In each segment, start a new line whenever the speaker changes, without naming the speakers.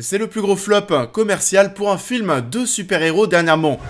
C'est le plus gros flop commercial pour un film de super-héros dernièrement.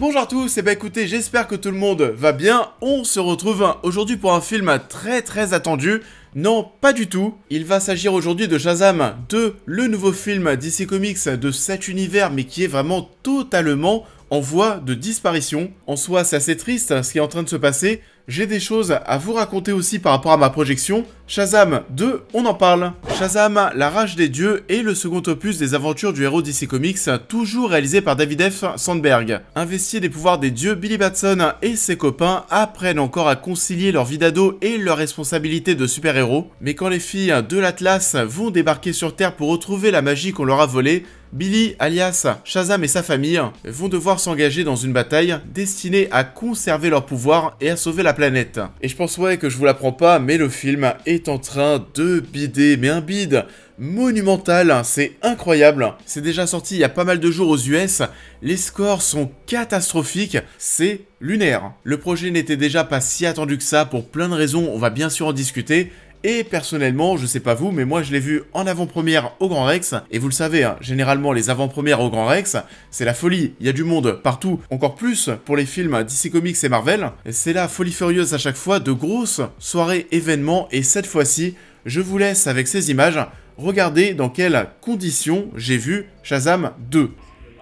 Bonjour à tous, et eh bah ben, écoutez, j'espère que tout le monde va bien. On se retrouve aujourd'hui pour un film très très attendu. Non, pas du tout. Il va s'agir aujourd'hui de Jazam, 2, le nouveau film DC Comics de cet univers, mais qui est vraiment totalement en voie de disparition. En soi, c'est assez triste ce qui est en train de se passer. J'ai des choses à vous raconter aussi par rapport à ma projection, Shazam 2, on en parle. Shazam, la rage des dieux est le second opus des aventures du héros DC Comics, toujours réalisé par David F. Sandberg. Investi des pouvoirs des dieux, Billy Batson et ses copains apprennent encore à concilier leur vie d'ado et leur responsabilité de super-héros, mais quand les filles de l'Atlas vont débarquer sur Terre pour retrouver la magie qu'on leur a volée, Billy, alias Shazam et sa famille, vont devoir s'engager dans une bataille destinée à conserver leur pouvoir et à sauver la planète. Et je pense ouais que je vous l'apprends pas, mais le film est est en train de bider, mais un bide monumental, hein, c'est incroyable. C'est déjà sorti il y a pas mal de jours aux US, les scores sont catastrophiques, c'est lunaire. Le projet n'était déjà pas si attendu que ça pour plein de raisons, on va bien sûr en discuter, et personnellement, je sais pas vous, mais moi je l'ai vu en avant-première au Grand Rex. Et vous le savez, hein, généralement les avant-premières au Grand Rex, c'est la folie. Il y a du monde partout, encore plus pour les films DC Comics et Marvel. C'est la folie furieuse à chaque fois, de grosses soirées événements. Et cette fois-ci, je vous laisse avec ces images. Regardez dans quelles conditions j'ai vu Shazam 2.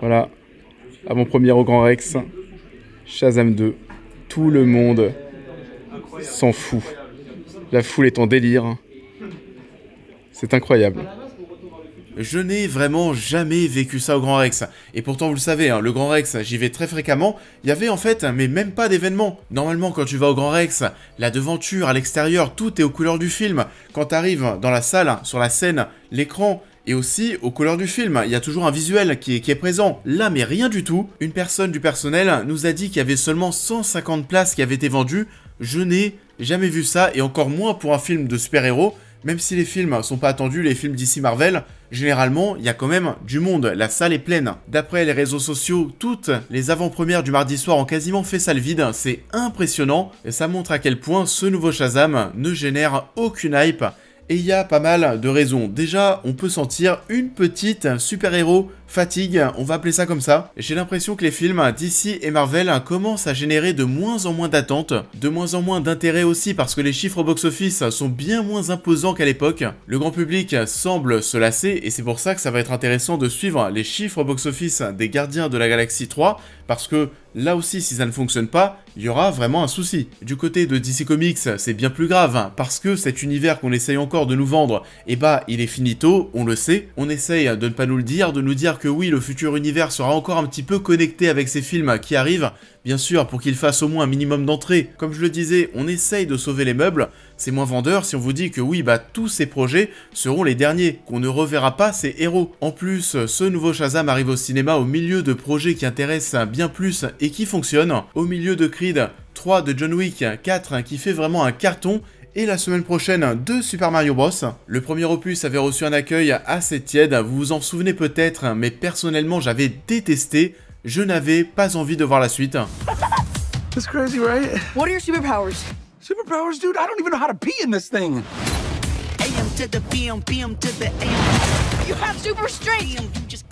Voilà, avant-première au Grand Rex, Shazam 2. Tout le monde s'en fout. La foule est en délire. C'est incroyable. Je n'ai vraiment jamais vécu ça au Grand Rex. Et pourtant, vous le savez, hein, le Grand Rex, j'y vais très fréquemment. Il y avait en fait, mais même pas d'événement. Normalement, quand tu vas au Grand Rex, la devanture, à l'extérieur, tout est aux couleurs du film. Quand tu arrives dans la salle, sur la scène, l'écran, est aussi aux couleurs du film. Il y a toujours un visuel qui qui est, présent. Là, mais rien du tout. Une personne du personnel nous a dit qu'il y avait seulement 150 places qui avaient été vendues. Je n'ai jamais vu ça, et encore moins pour un film de super-héros, même si les films sont pas attendus, les films d'ici Marvel, généralement, il y a quand même du monde, la salle est pleine. D'après les réseaux sociaux, toutes les avant-premières du mardi soir ont quasiment fait salle vide, c'est impressionnant, et ça montre à quel point ce nouveau Shazam ne génère aucune hype, et il y a pas mal de raisons. Déjà, on peut sentir une petite super-héros fatigue, on va appeler ça comme ça. J'ai l'impression que les films DC et Marvel commencent à générer de moins en moins d'attentes, de moins en moins d'intérêt aussi parce que les chiffres box-office sont bien moins imposants qu'à l'époque. Le grand public semble se lasser et c'est pour ça que ça va être intéressant de suivre les chiffres box-office des Gardiens de la Galaxie 3 parce que là aussi si ça ne fonctionne pas, il y aura vraiment un souci. Du côté de DC Comics, c'est bien plus grave parce que cet univers qu'on essaye encore de nous vendre, eh bah il est finito, on le sait, on essaye de ne pas nous le dire, de nous dire que oui, le futur univers sera encore un petit peu connecté avec ces films qui arrivent, bien sûr, pour qu'ils fassent au moins un minimum d'entrée. Comme je le disais, on essaye de sauver les meubles, c'est moins vendeur si on vous dit que oui, bah tous ces projets seront les derniers, qu'on ne reverra pas ces héros. En plus, ce nouveau Shazam arrive au cinéma au milieu de projets qui intéressent bien plus et qui fonctionnent, au milieu de Creed 3 de John Wick, 4 qui fait vraiment un carton et la semaine prochaine hein, de Super Mario Bros. Le premier opus avait reçu un accueil assez tiède, vous vous en souvenez peut-être, hein, mais personnellement j'avais détesté, je n'avais pas envie de voir la suite.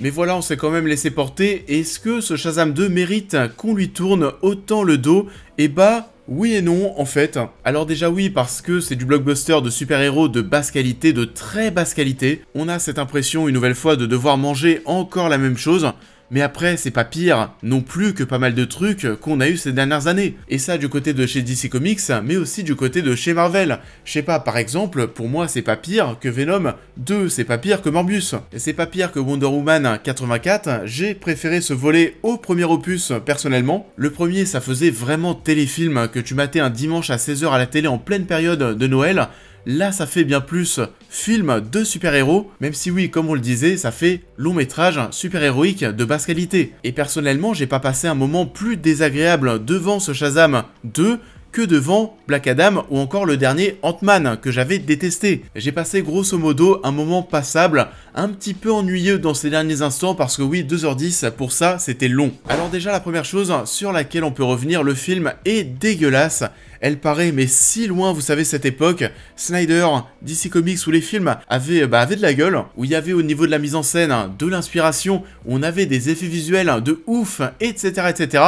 Mais voilà, on s'est quand même laissé porter. Est-ce que ce Shazam 2 mérite qu'on lui tourne autant le dos Eh bah, oui et non, en fait. Alors déjà oui, parce que c'est du blockbuster de super-héros de basse qualité, de très basse qualité. On a cette impression une nouvelle fois de devoir manger encore la même chose, mais après, c'est pas pire non plus que pas mal de trucs qu'on a eu ces dernières années. Et ça du côté de chez DC Comics, mais aussi du côté de chez Marvel. Je sais pas, par exemple, pour moi, c'est pas pire que Venom 2, c'est pas pire que Morbius, c'est pas pire que Wonder Woman 84. J'ai préféré ce volet au premier opus, personnellement. Le premier, ça faisait vraiment téléfilm que tu matais un dimanche à 16h à la télé en pleine période de Noël. Là, ça fait bien plus film de super-héros, même si oui, comme on le disait, ça fait long métrage super-héroïque de basse qualité. Et personnellement, j'ai pas passé un moment plus désagréable devant ce Shazam 2 que devant Black Adam ou encore le dernier Ant-Man que j'avais détesté. J'ai passé grosso modo un moment passable, un petit peu ennuyeux dans ces derniers instants parce que oui, 2h10 pour ça c'était long. Alors déjà la première chose sur laquelle on peut revenir, le film est dégueulasse. Elle paraît mais si loin, vous savez, cette époque, Snyder, DC Comics ou les films avaient, bah, avaient de la gueule, où il y avait au niveau de la mise en scène hein, de l'inspiration, on avait des effets visuels de ouf, etc. etc.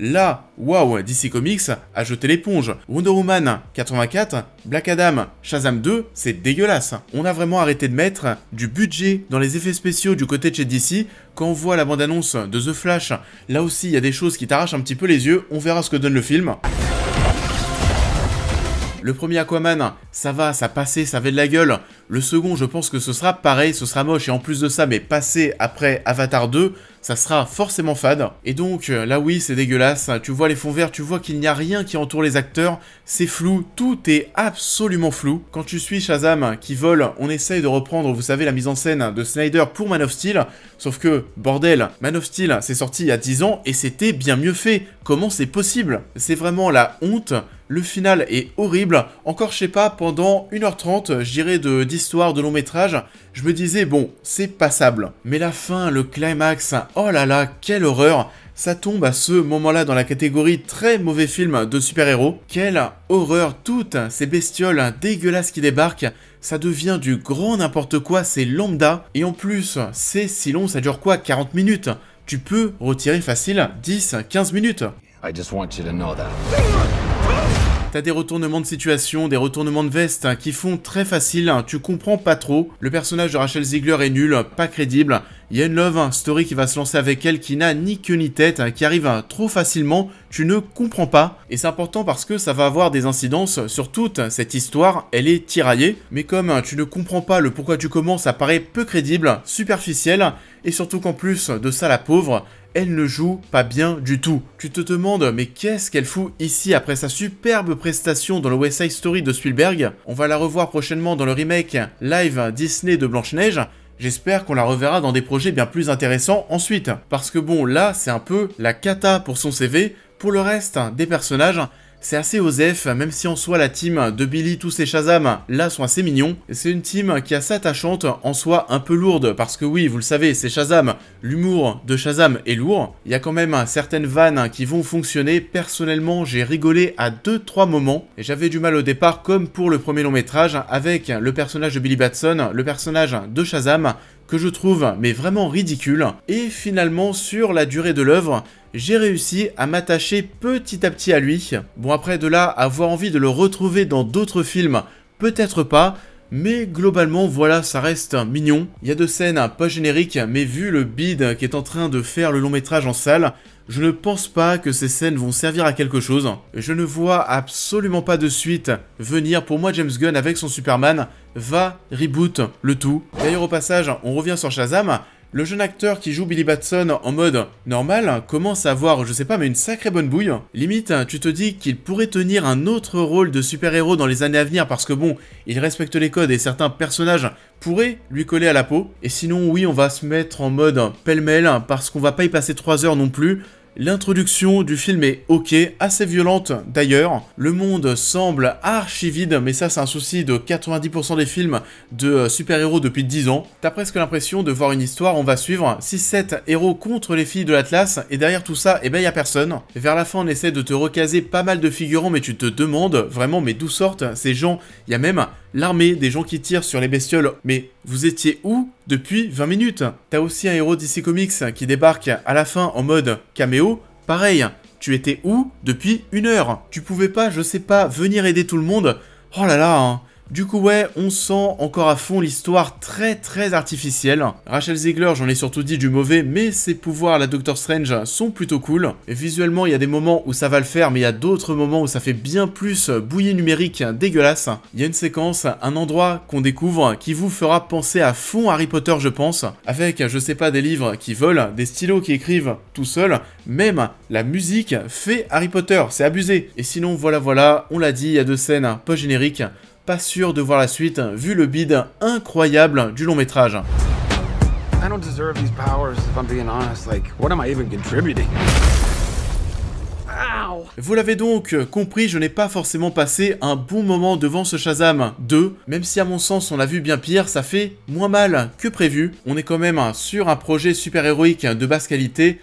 Là, waouh, DC Comics a jeté l'éponge. Wonder Woman 84, Black Adam, Shazam 2, c'est dégueulasse. On a vraiment arrêté de mettre du budget dans les effets spéciaux du côté de chez DC. Quand on voit la bande-annonce de The Flash, là aussi, il y a des choses qui t'arrachent un petit peu les yeux. On verra ce que donne le film. Le premier Aquaman, ça va, ça passait, ça avait de la gueule. Le second, je pense que ce sera pareil, ce sera moche. Et en plus de ça, mais passé après Avatar 2, ça sera forcément fade. Et donc, euh, là oui, c'est dégueulasse. Tu vois les fonds verts, tu vois qu'il n'y a rien qui entoure les acteurs. C'est flou, tout est absolument flou. Quand tu suis Shazam qui vole, on essaye de reprendre, vous savez, la mise en scène de Snyder pour Man of Steel. Sauf que, bordel, Man of Steel, c'est sorti il y a 10 ans et c'était bien mieux fait. Comment c'est possible C'est vraiment la honte le final est horrible. Encore, je sais pas, pendant 1h30, je dirais, d'histoire, de, long métrage, je me disais, bon, c'est passable. Mais la fin, le climax, oh là là, quelle horreur ça tombe à ce moment-là dans la catégorie très mauvais film de super-héros. Quelle horreur, toutes ces bestioles dégueulasses qui débarquent, ça devient du grand n'importe quoi, c'est lambda. Et en plus, c'est si long, ça dure quoi 40 minutes Tu peux retirer facile 10-15 minutes. I just want you to know that. T'as des retournements de situation, des retournements de veste hein, qui font très facile, hein. tu comprends pas trop. Le personnage de Rachel Ziegler est nul, pas crédible. Il une love hein, story qui va se lancer avec elle qui n'a ni queue ni tête, qui arrive trop facilement, tu ne comprends pas. Et c'est important parce que ça va avoir des incidences sur toute cette histoire, elle est tiraillée. Mais comme tu ne comprends pas le pourquoi tu commences, ça paraît peu crédible, superficiel, et surtout qu'en plus de ça la pauvre, elle ne joue pas bien du tout. Tu te demandes, mais qu'est-ce qu'elle fout ici après sa superbe prestation dans le West Side Story de Spielberg On va la revoir prochainement dans le remake live Disney de Blanche-Neige. J'espère qu'on la reverra dans des projets bien plus intéressants ensuite. Parce que bon, là, c'est un peu la cata pour son CV. Pour le reste, des personnages, c'est assez OZEF, même si en soi la team de Billy, tous ces Shazam, là sont assez mignons. C'est une team qui a sa attachante, en soi un peu lourde, parce que oui, vous le savez, c'est Shazam, l'humour de Shazam est lourd. Il y a quand même certaines vannes qui vont fonctionner. Personnellement, j'ai rigolé à 2-3 moments, et j'avais du mal au départ, comme pour le premier long métrage, avec le personnage de Billy Batson, le personnage de Shazam, que je trouve mais vraiment ridicule, et finalement sur la durée de l'œuvre, j'ai réussi à m'attacher petit à petit à lui. Bon après de là, avoir envie de le retrouver dans d'autres films, peut-être pas, mais globalement, voilà, ça reste mignon. Il y a deux scènes pas génériques, mais vu le bide qui est en train de faire le long métrage en salle, je ne pense pas que ces scènes vont servir à quelque chose. Je ne vois absolument pas de suite venir. Pour moi, James Gunn, avec son Superman, va reboot le tout. D'ailleurs, au passage, on revient sur Shazam. Le jeune acteur qui joue Billy Batson en mode normal commence à avoir, je sais pas, mais une sacrée bonne bouille. Limite, tu te dis qu'il pourrait tenir un autre rôle de super-héros dans les années à venir parce que bon, il respecte les codes et certains personnages pourraient lui coller à la peau. Et sinon, oui, on va se mettre en mode pêle-mêle parce qu'on va pas y passer 3 heures non plus. L'introduction du film est ok, assez violente d'ailleurs. Le monde semble archi vide, mais ça c'est un souci de 90% des films de euh, super-héros depuis 10 ans. T'as presque l'impression de voir une histoire, on va suivre 6-7 héros contre les filles de l'Atlas, et derrière tout ça, eh ben y a personne. Vers la fin on essaie de te recaser pas mal de figurants, mais tu te demandes vraiment mais d'où sortent ces gens. Il Y a même l'armée des gens qui tirent sur les bestioles, mais vous étiez où depuis 20 minutes T'as aussi un héros DC Comics qui débarque à la fin en mode caméo, pareil, tu étais où depuis une heure Tu pouvais pas, je sais pas, venir aider tout le monde Oh là là, hein. Du coup ouais, on sent encore à fond l'histoire très très artificielle. Rachel Ziegler, j'en ai surtout dit du mauvais, mais ses pouvoirs, la Doctor Strange, sont plutôt cool. visuellement, il y a des moments où ça va le faire, mais il y a d'autres moments où ça fait bien plus bouillie numérique dégueulasse. Il y a une séquence, un endroit qu'on découvre qui vous fera penser à fond Harry Potter, je pense, avec, je sais pas, des livres qui volent, des stylos qui écrivent tout seuls, même la musique fait Harry Potter, c'est abusé. Et sinon, voilà, voilà, on l'a dit, il y a deux scènes pas génériques pas sûr de voir la suite, vu le bide incroyable du long métrage. Vous l'avez donc compris, je n'ai pas forcément passé un bon moment devant ce Shazam 2, même si à mon sens on l'a vu bien pire, ça fait moins mal que prévu. On est quand même sur un projet super-héroïque de basse qualité,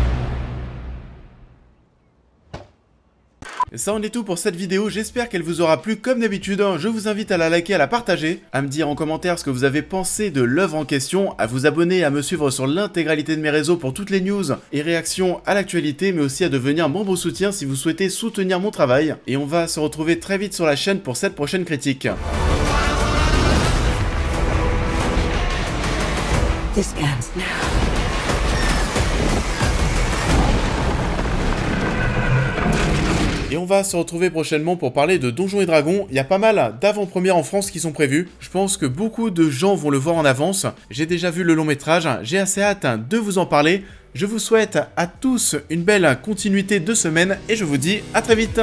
Ça en est tout pour cette vidéo, j'espère qu'elle vous aura plu comme d'habitude, hein, je vous invite à la liker, à la partager, à me dire en commentaire ce que vous avez pensé de l'œuvre en question, à vous abonner, à me suivre sur l'intégralité de mes réseaux pour toutes les news et réactions à l'actualité, mais aussi à devenir membre soutien si vous souhaitez soutenir mon travail, et on va se retrouver très vite sur la chaîne pour cette prochaine critique. Et on va se retrouver prochainement pour parler de Donjons et Dragons. Il y a pas mal d'avant-premières en France qui sont prévues. Je pense que beaucoup de gens vont le voir en avance. J'ai déjà vu le long métrage, j'ai assez hâte de vous en parler. Je vous souhaite à tous une belle continuité de semaine et je vous dis à très vite.